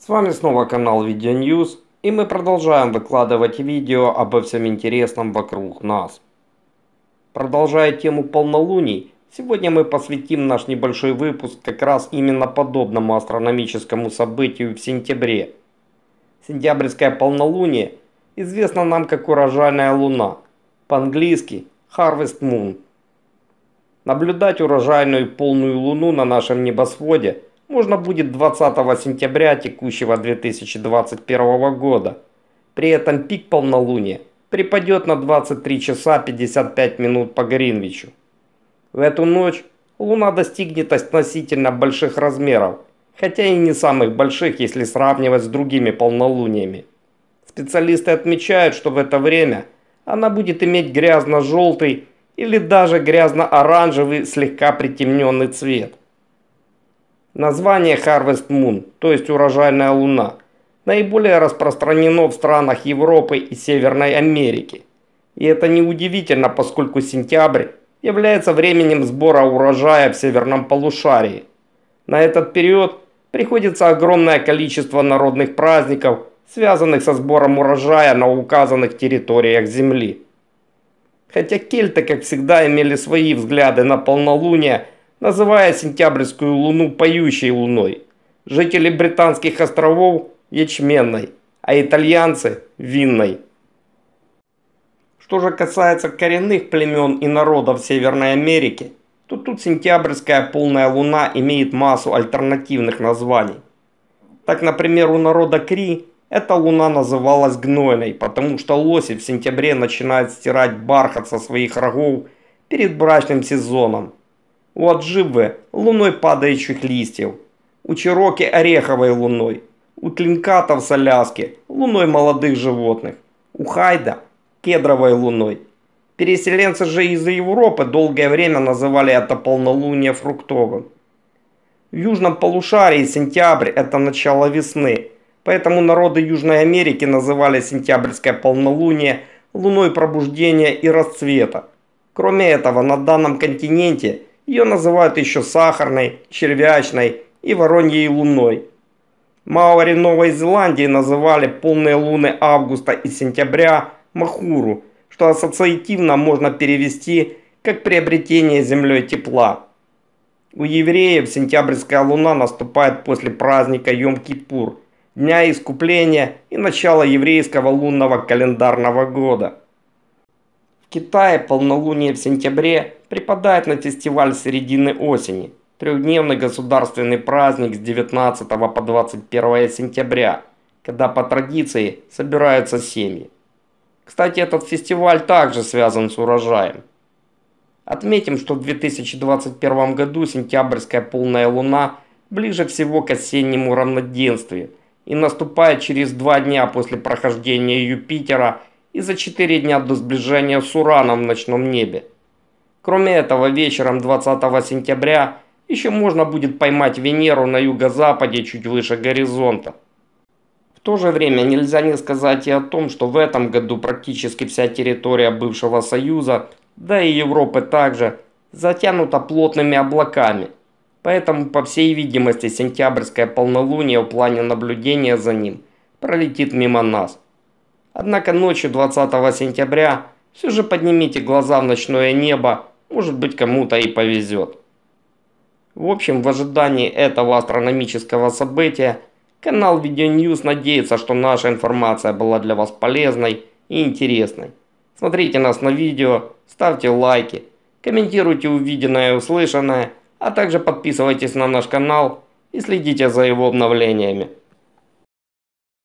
С вами снова канал Видео Ньюс, и мы продолжаем выкладывать видео обо всем интересном вокруг нас. Продолжая тему полнолуний, сегодня мы посвятим наш небольшой выпуск как раз именно подобному астрономическому событию в сентябре. Сентябрьское полнолуние известно нам как урожайная луна, по-английски Harvest Moon. Наблюдать урожайную полную луну на нашем небосводе – можно будет 20 сентября текущего 2021 года. При этом пик полнолуния припадет на 23 часа 55 минут по Гринвичу. В эту ночь Луна достигнет относительно больших размеров, хотя и не самых больших, если сравнивать с другими полнолуниями. Специалисты отмечают, что в это время она будет иметь грязно-желтый или даже грязно-оранжевый слегка притемненный цвет – Название Harvest Moon, то есть урожайная луна, наиболее распространено в странах Европы и Северной Америки. И это неудивительно, поскольку сентябрь является временем сбора урожая в северном полушарии. На этот период приходится огромное количество народных праздников, связанных со сбором урожая на указанных территориях Земли. Хотя кельты, как всегда, имели свои взгляды на полнолуние – называя сентябрьскую луну поющей луной, жители британских островов – ячменной, а итальянцы – винной. Что же касается коренных племен и народов Северной Америки, то тут сентябрьская полная луна имеет массу альтернативных названий. Так, например, у народа Кри эта луна называлась гнойной, потому что лоси в сентябре начинают стирать бархат со своих рогов перед брачным сезоном – у Адживы луной падающих листьев, у чероки ореховой луной, у Тлинкатов с Аляски луной молодых животных, у Хайда кедровой луной. Переселенцы же из Европы долгое время называли это полнолуние фруктовым. В южном полушарии сентябрь – это начало весны, поэтому народы Южной Америки называли сентябрьское полнолуние луной пробуждения и расцвета. Кроме этого, на данном континенте – ее называют еще сахарной, червячной и вороньей луной. Маори Новой Зеландии называли полные луны августа и сентября Махуру, что ассоциативно можно перевести как приобретение землей тепла. У евреев сентябрьская луна наступает после праздника Йом-Кипур, Дня Искупления и начала еврейского лунного календарного года. В Китае полнолуние в сентябре припадает на фестиваль середины осени. Трехдневный государственный праздник с 19 по 21 сентября, когда по традиции собираются семьи. Кстати, этот фестиваль также связан с урожаем. Отметим, что в 2021 году сентябрьская полная луна ближе всего к осеннему равноденствию и наступает через два дня после прохождения Юпитера – и за четыре дня до сближения с Ураном в ночном небе. Кроме этого, вечером 20 сентября еще можно будет поймать Венеру на юго-западе чуть выше горизонта. В то же время нельзя не сказать и о том, что в этом году практически вся территория бывшего Союза, да и Европы также, затянута плотными облаками. Поэтому, по всей видимости, сентябрьское полнолуние в плане наблюдения за ним пролетит мимо нас – Однако ночью 20 сентября все же поднимите глаза в ночное небо, может быть кому-то и повезет. В общем, в ожидании этого астрономического события канал Video News надеется, что наша информация была для вас полезной и интересной. Смотрите нас на видео, ставьте лайки, комментируйте увиденное и услышанное, а также подписывайтесь на наш канал и следите за его обновлениями.